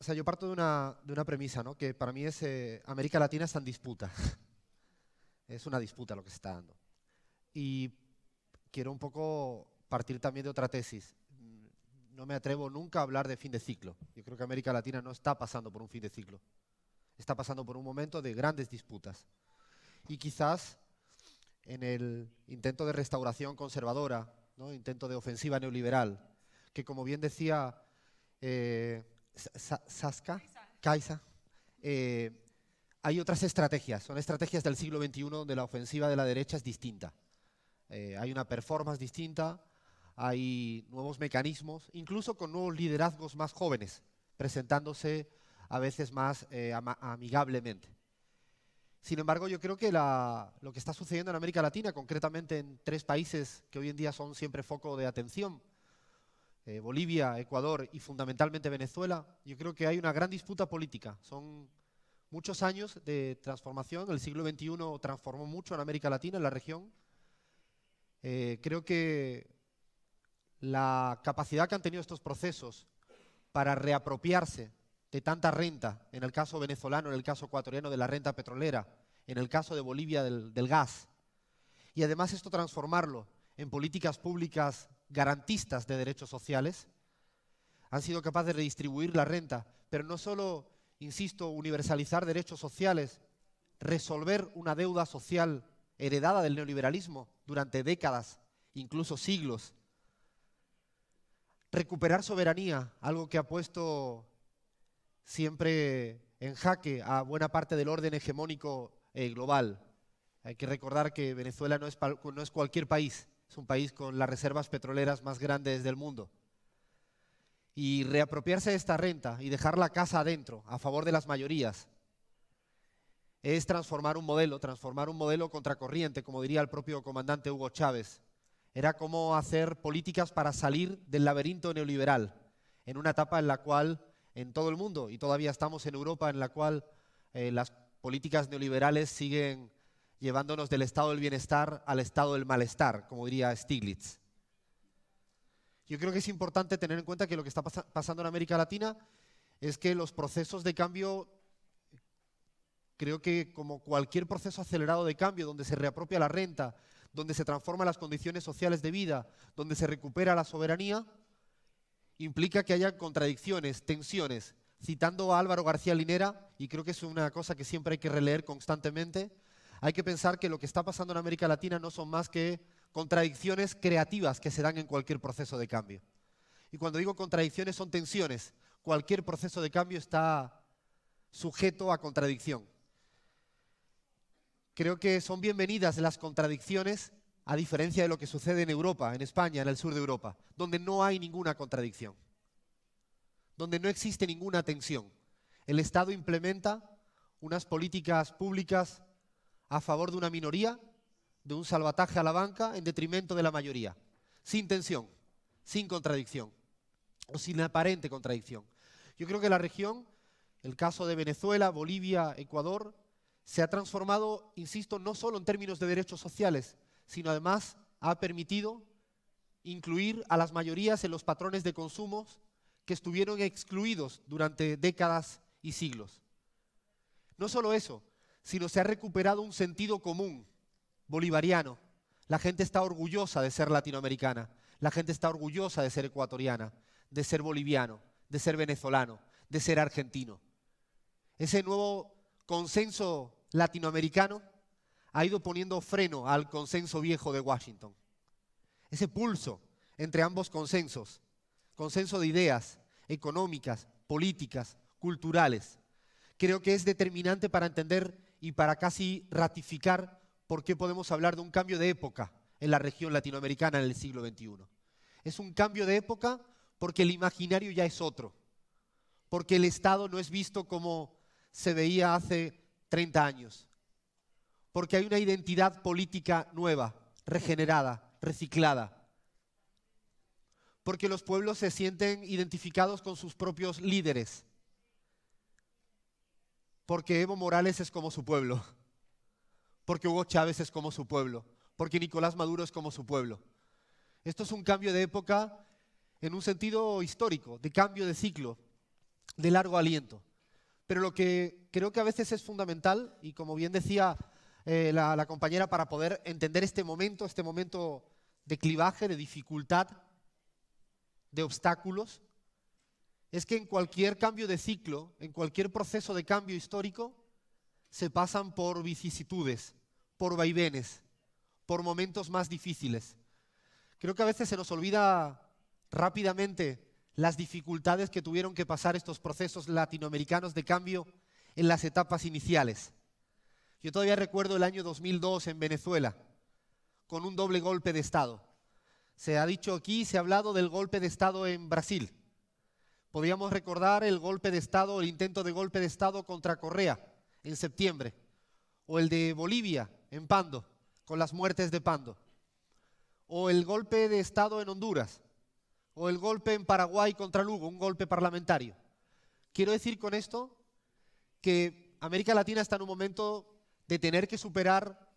o sea, yo parto de una, premisa, ¿no? Que para mí es, eh, América Latina está en disputa. es una disputa lo que se está dando. Y quiero un poco partir también de otra tesis. No me atrevo nunca a hablar de fin de ciclo. Yo creo que América Latina no está pasando por un fin de ciclo. Está pasando por un momento de grandes disputas. Y quizás en el intento de restauración conservadora, ¿no? intento de ofensiva neoliberal, que como bien decía eh, Saska, Kaisa. Eh, hay otras estrategias, son estrategias del siglo XXI donde la ofensiva de la derecha es distinta. Eh, hay una performance distinta, hay nuevos mecanismos, incluso con nuevos liderazgos más jóvenes, presentándose a veces más eh, amigablemente. Sin embargo, yo creo que lo que está sucediendo en América Latina, concretamente en tres países que hoy en día son siempre foco de atención eh, Bolivia, Ecuador y fundamentalmente Venezuela, yo creo que hay una gran disputa política. Son muchos años de transformación. El siglo XXI transformó mucho en América Latina, en la región. Eh, creo que la capacidad que han tenido estos procesos para reapropiarse de tanta renta, en el caso venezolano, en el caso ecuatoriano de la renta petrolera, en el caso de Bolivia del gas, y además esto transformarlo en políticas públicas garantistas de derechos sociales, han sido capaces de redistribuir la renta, pero no solo, insisto, universalizar derechos sociales, resolver una deuda social heredada del neoliberalismo durante décadas, incluso siglos, recuperar soberanía, algo que ha puesto siempre en jaque a buena parte del orden hegemónico eh, global. Hay que recordar que Venezuela no es cualquier país, es un país con las reservas petroleras más grandes del mundo. Y reapropiarse de esta renta y dejar la casa adentro a favor de las mayorías es transformar un modelo, transformar un modelo contracorriente, como diría el propio comandante Hugo Chávez. Era como hacer políticas para salir del laberinto neoliberal, en una etapa en la cual, en todo el mundo, y todavía estamos en Europa, en la cual eh, las políticas neoliberales siguen llevándonos del estado del bienestar al estado del malestar, como diría Stiglitz. Yo creo que es importante tener en cuenta que lo que está pasando en América Latina es que los procesos de cambio, creo que como cualquier proceso acelerado de cambio, donde se reapropia la renta, donde se transforman las condiciones sociales de vida, donde se recupera la soberanía, implica que haya contradicciones, tensiones. Citando a Álvaro García Linera, y creo que es una cosa que siempre hay que releer constantemente, hay que pensar que lo que está pasando en América Latina no son más que contradicciones creativas que se dan en cualquier proceso de cambio. Y cuando digo contradicciones son tensiones. Cualquier proceso de cambio está sujeto a contradicción. Creo que son bienvenidas las contradicciones a diferencia de lo que sucede en Europa, en España, en el sur de Europa, donde no hay ninguna contradicción, donde no existe ninguna tensión. El Estado implementa unas políticas públicas a favor de una minoría, de un salvataje a la banca en detrimento de la mayoría, sin tensión, sin contradicción o sin aparente contradicción. Yo creo que la región, el caso de Venezuela, Bolivia, Ecuador, se ha transformado, insisto, no solo en términos de derechos sociales, sino además ha permitido incluir a las mayorías en los patrones de consumo que estuvieron excluidos durante décadas y siglos. No solo eso, sino se ha recuperado un sentido común bolivariano. La gente está orgullosa de ser latinoamericana, la gente está orgullosa de ser ecuatoriana, de ser boliviano, de ser venezolano, de ser argentino. Ese nuevo consenso latinoamericano ha ido poniendo freno al consenso viejo de Washington. Ese pulso entre ambos consensos, consenso de ideas económicas, políticas, culturales, creo que es determinante para entender y para casi ratificar por qué podemos hablar de un cambio de época en la región latinoamericana en el siglo XXI. Es un cambio de época porque el imaginario ya es otro, porque el Estado no es visto como se veía hace 30 años, porque hay una identidad política nueva, regenerada, reciclada, porque los pueblos se sienten identificados con sus propios líderes, porque Evo Morales es como su pueblo. Porque Hugo Chávez es como su pueblo. Porque Nicolás Maduro es como su pueblo. Esto es un cambio de época en un sentido histórico, de cambio de ciclo, de largo aliento. Pero lo que creo que a veces es fundamental, y como bien decía eh, la compañera, para poder entender este momento, este momento de clivaje, de dificultad, de obstáculos, es que en cualquier cambio de ciclo, en cualquier proceso de cambio histórico, se pasan por vicisitudes, por vaivenes, por momentos más difíciles. Creo que a veces se nos olvida rápidamente las dificultades que tuvieron que pasar estos procesos latinoamericanos de cambio en las etapas iniciales. Yo todavía recuerdo el año 2002 en Venezuela, con un doble golpe de Estado. Se ha dicho aquí, se ha hablado del golpe de Estado en Brasil. Podríamos recordar el golpe de Estado, el intento de golpe de Estado contra Correa en septiembre, o el de Bolivia en Pando, con las muertes de Pando, o el golpe de Estado en Honduras, o el golpe en Paraguay contra Lugo, un golpe parlamentario. Quiero decir con esto que América Latina está en un momento de tener que superar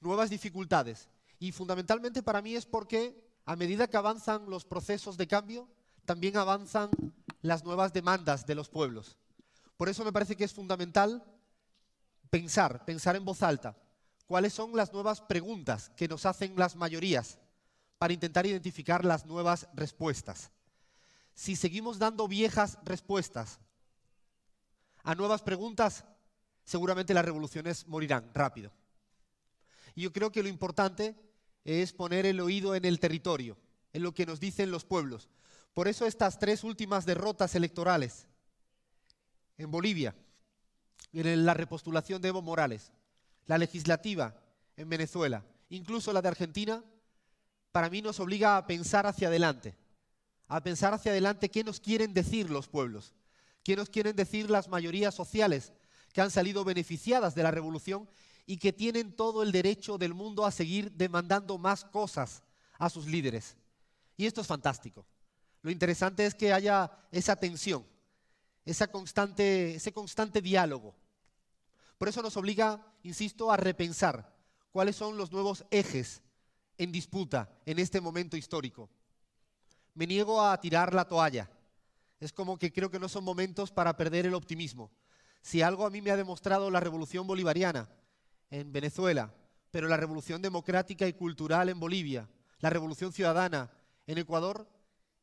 nuevas dificultades. Y fundamentalmente para mí es porque a medida que avanzan los procesos de cambio, también avanzan las nuevas demandas de los pueblos. Por eso me parece que es fundamental pensar, pensar en voz alta, cuáles son las nuevas preguntas que nos hacen las mayorías para intentar identificar las nuevas respuestas. Si seguimos dando viejas respuestas a nuevas preguntas, seguramente las revoluciones morirán rápido. Y yo creo que lo importante es poner el oído en el territorio, en lo que nos dicen los pueblos, por eso estas tres últimas derrotas electorales en Bolivia, en la repostulación de Evo Morales, la legislativa en Venezuela, incluso la de Argentina, para mí nos obliga a pensar hacia adelante, a pensar hacia adelante qué nos quieren decir los pueblos, qué nos quieren decir las mayorías sociales que han salido beneficiadas de la revolución y que tienen todo el derecho del mundo a seguir demandando más cosas a sus líderes. Y esto es fantástico. Lo interesante es que haya esa tensión, esa constante, ese constante diálogo. Por eso nos obliga, insisto, a repensar cuáles son los nuevos ejes en disputa en este momento histórico. Me niego a tirar la toalla. Es como que creo que no son momentos para perder el optimismo. Si algo a mí me ha demostrado la revolución bolivariana en Venezuela, pero la revolución democrática y cultural en Bolivia, la revolución ciudadana en Ecuador,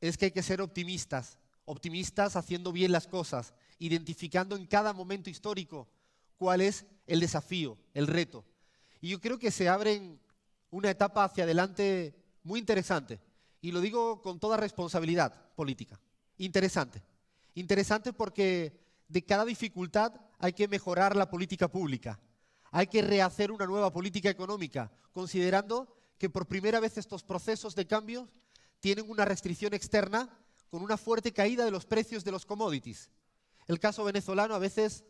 es que hay que ser optimistas, optimistas haciendo bien las cosas, identificando en cada momento histórico cuál es el desafío, el reto. Y yo creo que se abre una etapa hacia adelante muy interesante, y lo digo con toda responsabilidad política. Interesante. Interesante porque de cada dificultad hay que mejorar la política pública, hay que rehacer una nueva política económica, considerando que por primera vez estos procesos de cambios tienen una restricción externa con una fuerte caída de los precios de los commodities. El caso venezolano a veces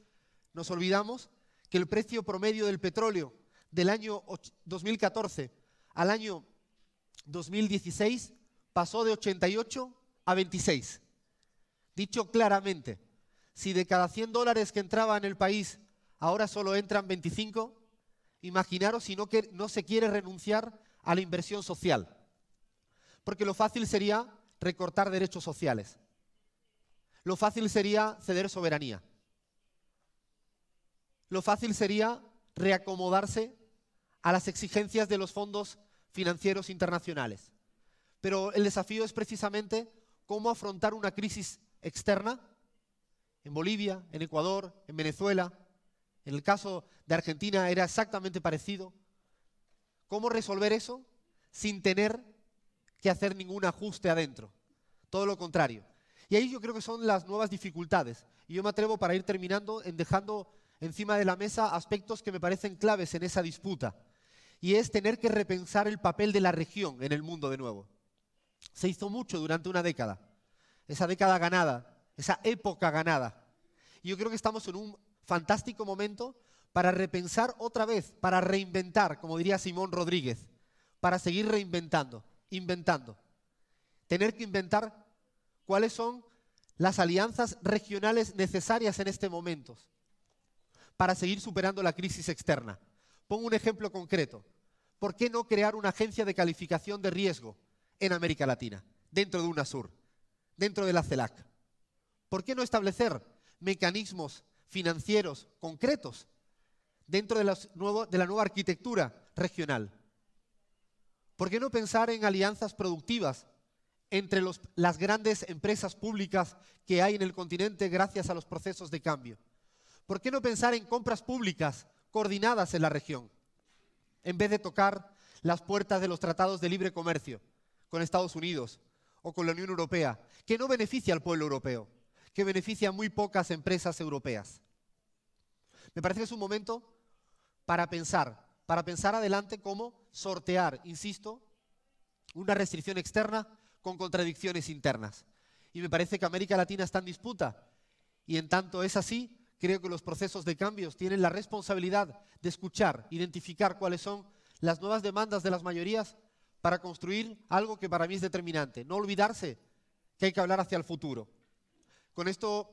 nos olvidamos que el precio promedio del petróleo del año 2014 al año 2016 pasó de 88 a 26. Dicho claramente, si de cada 100 dólares que entraba en el país ahora solo entran 25, imaginaros si no, que, no se quiere renunciar a la inversión social. Porque lo fácil sería recortar derechos sociales. Lo fácil sería ceder soberanía. Lo fácil sería reacomodarse a las exigencias de los fondos financieros internacionales. Pero el desafío es precisamente cómo afrontar una crisis externa en Bolivia, en Ecuador, en Venezuela. En el caso de Argentina era exactamente parecido. ¿Cómo resolver eso sin tener que hacer ningún ajuste adentro. Todo lo contrario. Y ahí yo creo que son las nuevas dificultades. Y yo me atrevo para ir terminando en dejando encima de la mesa aspectos que me parecen claves en esa disputa. Y es tener que repensar el papel de la región en el mundo de nuevo. Se hizo mucho durante una década. Esa década ganada, esa época ganada. Y yo creo que estamos en un fantástico momento para repensar otra vez, para reinventar, como diría Simón Rodríguez, para seguir reinventando inventando. Tener que inventar cuáles son las alianzas regionales necesarias en este momento para seguir superando la crisis externa. Pongo un ejemplo concreto. ¿Por qué no crear una agencia de calificación de riesgo en América Latina, dentro de UNASUR, dentro de la CELAC? ¿Por qué no establecer mecanismos financieros concretos dentro de, de la nueva arquitectura regional? ¿Por qué no pensar en alianzas productivas entre las grandes empresas públicas que hay en el continente gracias a los procesos de cambio? ¿Por qué no pensar en compras públicas coordinadas en la región? En vez de tocar las puertas de los tratados de libre comercio con Estados Unidos o con la Unión Europea, que no beneficia al pueblo europeo, que beneficia a muy pocas empresas europeas. Me parece que es un momento para pensar para pensar adelante cómo sortear, insisto, una restricción externa con contradicciones internas. Y me parece que América Latina está en disputa. Y en tanto es así, creo que los procesos de cambios tienen la responsabilidad de escuchar, identificar cuáles son las nuevas demandas de las mayorías para construir algo que para mí es determinante. No olvidarse que hay que hablar hacia el futuro. Con esto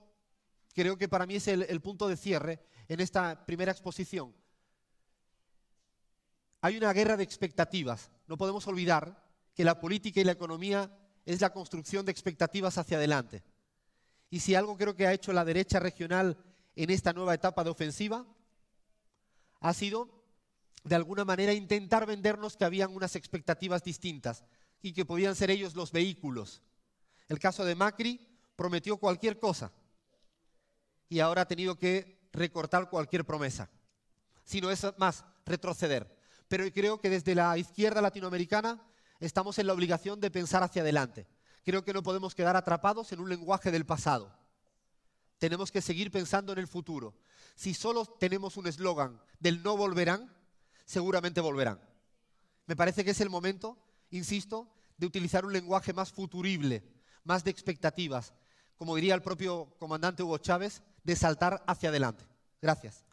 creo que para mí es el, punto de cierre en esta primera exposición hay una guerra de expectativas. No podemos olvidar que la política y la economía es la construcción de expectativas hacia adelante. Y si algo creo que ha hecho la derecha regional en esta nueva etapa de ofensiva, ha sido, de alguna manera, intentar vendernos que habían unas expectativas distintas y que podían ser ellos los vehículos. El caso de Macri prometió cualquier cosa y ahora ha tenido que recortar cualquier promesa, sino es más, retroceder pero creo que desde la izquierda latinoamericana estamos en la obligación de pensar hacia adelante. Creo que no podemos quedar atrapados en un lenguaje del pasado. Tenemos que seguir pensando en el futuro. Si solo tenemos un eslogan del no volverán, seguramente volverán. Me parece que es el momento, insisto, de utilizar un lenguaje más futurible, más de expectativas, como diría el propio comandante Hugo Chávez, de saltar hacia adelante. Gracias.